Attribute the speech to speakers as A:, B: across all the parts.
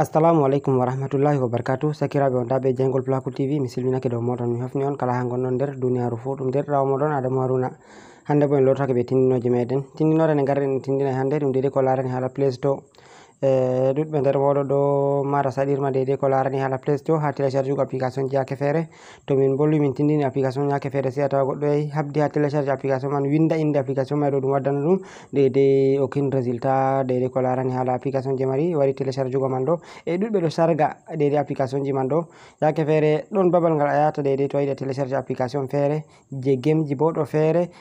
A: assalamu aleykum warahmatullahi wabarakatu sakiraɓe on daɓe jaygol plaku tv mi silminake dow moɗon mi hofni on kala ha gonnon nder duniyaru fo ɗum nder rawo moɗon adamu haruna hande bo en lotake ɓe tindinoje meɗen tindinore nde garɗen tindina hannde ɗum dedi ko larani haala place to ɓe eh, nder moɗo ɗo mara saɗirma dede ko larani hala play store ha tela charge ugo application ji yake fere to min bolli min tindini application yake fere sei a tawa goɗɗo yahi eh, habdi ha tela application man winda inde application mai ɗo ɗum waddana ɗum dedei okin résultat dede ko larani hala application je mari wari tela charge ugo man ɗo e eh, ɗuɗɓe ɗo sarga dede application ji man ɗo yake fere ɗon babal ngal a yata dedei to waɗi tela application fere je game ji bo ɗo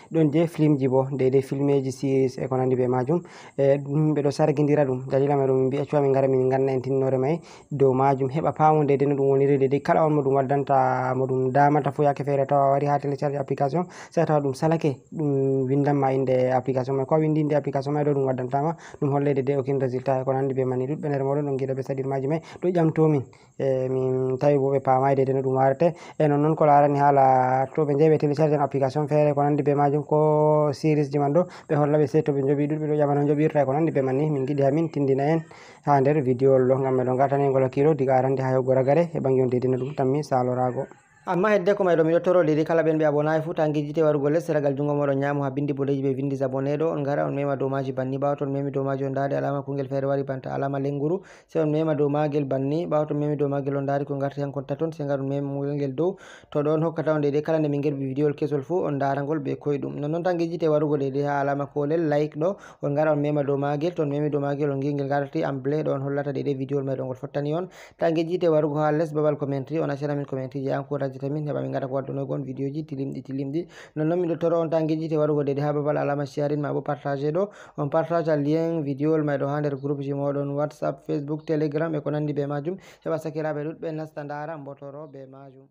A: don ɗon je film ji bo dede filmeji series e ko nandi be majum e ɗum ɓeɗo sargidira ɗum dalila mai ɗum min mbiya cuwa min ngara min ganna en tinnore may dow majum heɓa pamode de no ɗum woni rede de kala on mo ɗum waddanta mo ɗum damata fo yake feere tawa wari ha télécharge application sai tawa ɗum salake ɗum windanma inde application may ko a windi inde application may ɗo ɗum waddantama ɗum hollede de okin résultat e ko nandi be mani ɗuɗɓe nder moɗon ɗon guiɗa ɓe sadir maji may ɗo ƴamtomin e min tawi bo ɓe pamade de no ɗum warate e nonnoon ko larani haala to ɓe jeeɓe télécharge en application feere e ko nandi be majum ko séris ji man ɗo ɓe hollaɓe se to ɓe joɓi ɗuɗɓe ɗo ƴamano joɓirta e ko nandi be manni min giɗi hamin tindina en ha nder vidéo ollo ngam meɗo gatani ngol hakkilo diga arande ha yewgora gare heɓa gewdedina ɗum tanmi salorago
B: amma hedde ko mayɗo miɗo torolidi kala ɓen ɓe abonaji fuu tanguijite warugo lesseragal jungo moɗon ñamo ha bindi boleji ɓe vindi abonneɗo on gara on mema dow maji banni ɓawa ton memi dow maji on daari alama kungel feere wari banta alama lenguru se on mema dow magel banni ɓawa ton memi dow magel on daari ko garti hankonta toon se gara on mema mugelngel dow to ɗon hokkata on dede kala nde min geɗɓi vidéol kesol fuu on darangol ɓe koyeɗum nonnoon tanguijite warugo dede ha alama kolel like ɗo on gara on mema dow magel to on memi dow magel on gingel garti amble ɗo on hollata dede vidéol mayɗo ngol fottani on tanguijite warugo ha les babal commentri on acanamin commentri je encourage sobajo tamin heɓa min gata ko waddunogon e vidéo ji tilimɗi tilimɗi nonnon miɗo toro on ta gijite waɗugo dede ha babal alama siarin ma bo partagé ɗo on partage a lien vidéo l mayɗo ha nder groupe ji moɗon whatsapp facebook telegram e ko nandi be majum heɓa sakiraɓe ɗuɗɓe nasta dara botoro be majum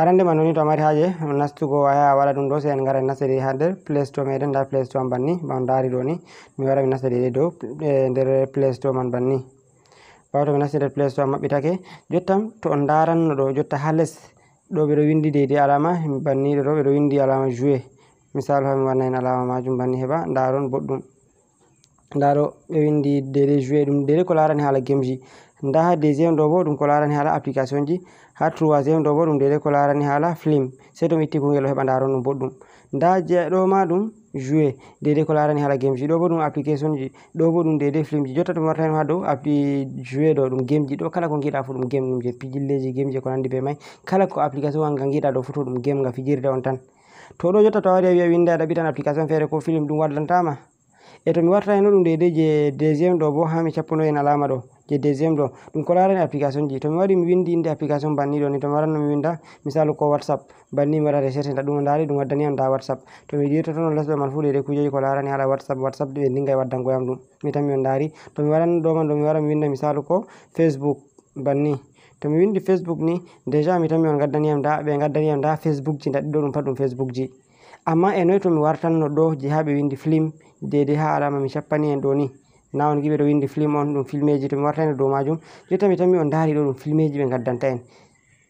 A: arande ma noni to a mari haaje nastugo aya waɗa ɗum ɗo se en ngara en nastade ha nder place to meɗen nda place to an banni ɓawo daari ɗo ni mi wara mi nastade ɗe dow e nder place to man banni ɓawa to mi nastade place to an maɓɓitake jottam to on ndaranno ɗo jotta ha les ɗo ɓeɗo windi deydi alama banniɗo ɗo ɓeɗo windi alama jouet misalu ha mi wanna en alama majum banni heɓa ndaron boɗɗum nda ɗo ɓe windi dede jouet ɗum dede ko larani haala gameji nda ha deuxiéme ɗo bo ɗum ko larani hala application ji ha troisiéme ɗo bo ɗum dede ko larani hala flim sei ɗum itti kugel o heɓa ndaron ɗum boɗɗum nda jeɗo ma ɗum joue dede ko larani hala game ji ɗo bo ɗum application ji ɗo bo ɗum dede flim ji jotta to warta hen ha dow joue ɗo ɗum game ji ɗo kala ko giɗa fo ɗum game ɗum je pijilleji game je ko nandi be mai kala ko application wanga giɗa ɗo fo to ɗum game nga fijirde on tan to ɗo jotta to awari a wiya winda ɗaɓitan application feere ko film ɗum waddantama e to mi warta hen o ɗum dede je deuxiéme ɗo bo ha mi cappanoyen alama ɗo je deuxiéme ɗo ɗum ko larani application ji tomi wari mi windi inde application banniɗo ni tomi waranno mi winda misalu ko whatsapp banni mi waɗa recherche ta ɗum ndaari ɗum waddani am da whatsapp tomi dirto toon man fuu ɗeɗe kujeji ko larani haɗa whatsapp whatsapp ɓe ndinga e waddangoyam ɗum mi tan on ndaari tomi waranno ɗo man ɗo mi wara mi winda misalu ko facebook banni to windi facebook ni déjà mi tan on gaddaniyam da ɓe gaddaniyam da facebook ji daɗɗi ɗum pat ɗum facebook ji amma e noyi to wartanno ɗo je ha ɓe windi film dede ha alama mi cappani en ɗo ni na on giɓe ɗo windi film on ɗum filmeji tomi wartaino dow majum jotta mi tammi on daari ɗo ɗum filmeji ɓe gaddanta en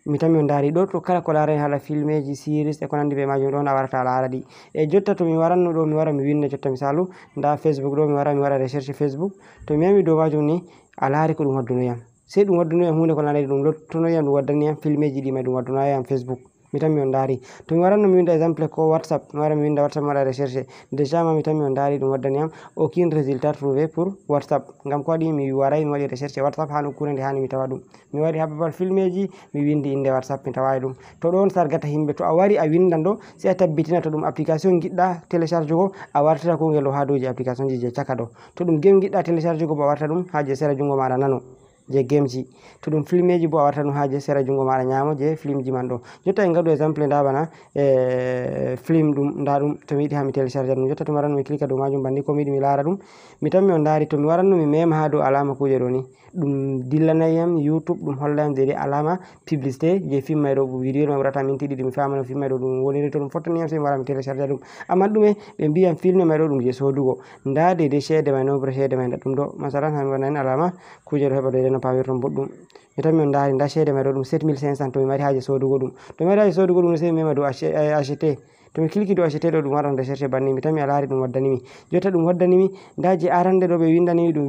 A: mi tammi on daari ɗo to kala ko laarani hala filmeji series e ko nandi ɓe majum ɗon a warata laara ɗi e jotta to mi waranno ɗo mi wara mi winna jotta misalu nda facebook ɗo mi wara mi waɗa recherche facebook to mi yami dow majum ni a laari ko ɗum waddunoyam sei ɗum waddunoyam hunde ko lanai ɗum lottunoyam ɗum waddaniyam filmeji ɗi mai ɗum waddunoyam facebook mi tanmi on ndaari to mi waranno mi winda exemple ko whatsapp mi wara mi winda whatsapp mi waɗa recherché déjà ma mi tanmi on ndaari ɗum waddani yam aucune résultat trouvé pour whatsapp ngam ko waɗi mi warayi mi waɗi recherché whatsapp haa no kure nde haani mi tawa ɗum mi waɗi haa babal filme ji mi windi innde whatsapp mi tawaawi ɗum to ɗoon sargata yimɓe to a wari a winndan ɗo si a tabbitina to ɗum application giɗɗa télécharge go a wartata kongel o haa dow je application ji je caka ɗo to ɗum gem giɗɗa télécharge go bo a warta ɗum haa je sera junngo maɗa nano je gameji to ɗum film bo a warta ɗum ha je sera junngo maɗa ñaamo je film ji man ɗo jotta en gaɗu exemple nda bana e film ɗum nda ɗum tomi yiɗi ha mi télécharge ɗum jotta to mi waran mi clique dow majum banni komi yiɗi mi laara ɗum mi tan on daari tomi mi mi mema ha dow alama kuje ɗo ni ɗum dillanayam youtube ɗum hollayam dede alama publicité je film may ɗo vidéo ma ɓurata minti ɗiɗi mi famano film may ɗo ɗum woniri to ɗum fottaniyam so mi wara mi télécharge ɗum amma ɗume ɓe mbiyam film may ɗo ɗum je sodugo nda dede ceede may nombre ceede may ɗum ɗo masalan hami wonani alama kuje ɗo heɓa dede pawir ton boɗɗum mi tami on daari nda ceede mai ɗo ɗum 7500 tomi mari haaji soodugo ɗum to mi mari haaji soodugo ɗum sei mi mema dow eh, acheté to mi kilki dow acheté ɗo ɗum waɗan recherché banni mi tami a laari ɗum waddanimi jotta ɗum waddanimi nda je arande ɗo ɓe windanimi ɗum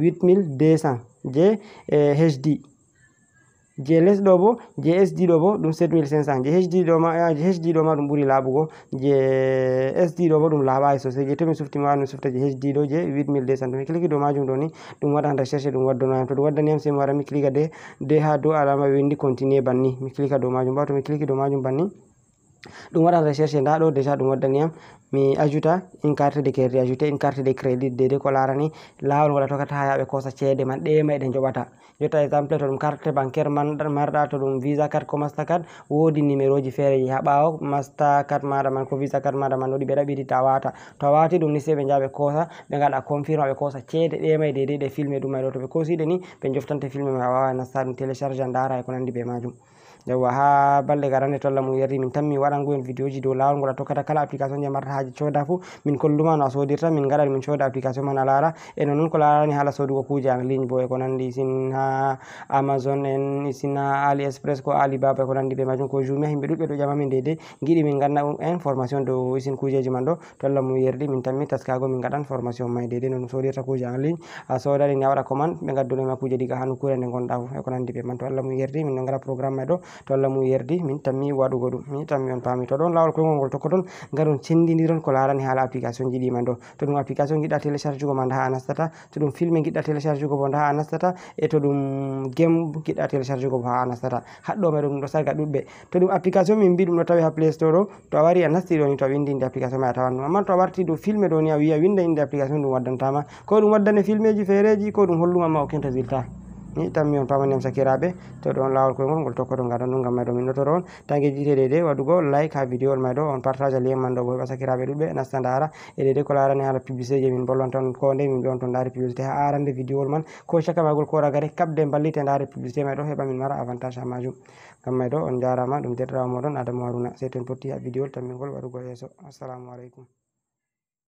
A: 8200 je hd eh, je les ɗo bo je sd ɗo bo ɗum 7500 je hd ɗo ma ɗum ɓuri laaɓugo je sd ɗo bo ɗum laaɓayi sosai je tomi suftima mi sufta je hd ɗo je 8200 mi clique dow majum ɗo ni ɗum waɗan recherche ɗum waddanoyam to ɗum waddaniyam sei mi wara mi clique de de ha dow alama windi continue banni mi clique dow majum ba to mi clique dow majum banni ɗum waɗan recherche nda ɗo déjà ɗum waddani yam mi ajouta une carte de crédit ajouté une carte de crédit dede ko larani lawol waɗa tokata ha yaɓe kosa ceede man ɗema ɗe joɓata jotta exemple to ɗum carte bancaire marɗa to ɗum visa card ko master card wodi numéro ji feere ji ha ɓawo master card maɗa man ko visa card maɗa man oɗi ɓe ɗaɓiti ta wata to wati ɗum ni sei ɓe jaɓe kosa ɓe gaɗa confirme aɓe kosa ceede ɗema dede ɗe filme ɗum mayɗo to ɓe kosiɗe ni ɓe joftante filme ma awawa nasta ɗum télécharge a dara e ko nandi ɓe majum yawa ha balle garane tolla mum yari min tammi mi waɗango en do ji dow lawol ngol a kala application je marata haji coda fu min kolluma no sodirta min garal min coda application man a laara e noon noon ko larani sodugo kuuje an ligne bo e ko nandi sin ha amazon en sin ha ali express ko alibaba e ko nandi be majum ko jumia himɓe ɗuɗɓe ɗo min dede ngidi min ganna information dow isin kuujeji man do tolla mum yerdi min tammi taskago min gadan formation may dede non sodirta kuja an ligne a sodani ni a waɗa commande ɓe ma kuje diga hanu kure ne gonda fu e ko nandi be man to allah mum yerdi min ngara programme do to allah mum yerdi min tammi waɗugo ɗum min tammi on paami to ɗon lawol kolgol ngol tokko ton ngaɗon cendidiron ko larani haala application ji ɗima ɗo to ɗum application giɗɗa télécharge ma nda ha a nastata to ɗum filme giɗɗa télécharge go bo nda ha a nastata e to ɗum game giɗɗa télécharge go bo ha a nastata haɗɗo mayɗo ɗum ɗo sarga ɗuɗɓe to ɗum application min mbi ɗum ɗo tawi ha play store ɗo to a wari a nasti ɗo ni to a windinde application ma a tawan ɗum amma to a warti ɗum filme ɗo ni a wiya winda inde application ɗum waddantama ko ɗum waddane filme ji feereji ko ɗum hollumama okin résultat ni tammi on pamanem sakiraɓe to ɗon lawol koye ngol ngol tokkoto gada ɗu gam mayɗo min notoro on tanke jiite dede waɗugo like ha vidéo ol may ɗo on partage lien man ɗo boy ɓa sakiraɓe ɗuɓɓe nasta dara e dede ko larani hala publicité ji min bollon tan ko nde min mbi on to dari publicité ha arande vidéo ol man ko chaque magol kora gare kabde ballite dari publicité may ɗo heɓa min mara avantage ha majum gam mayɗo on jarama ɗum derdirawo moɗon adamo haruna seten potti ha vidéo ol tammingol waɗugo yesso assalamu aleykum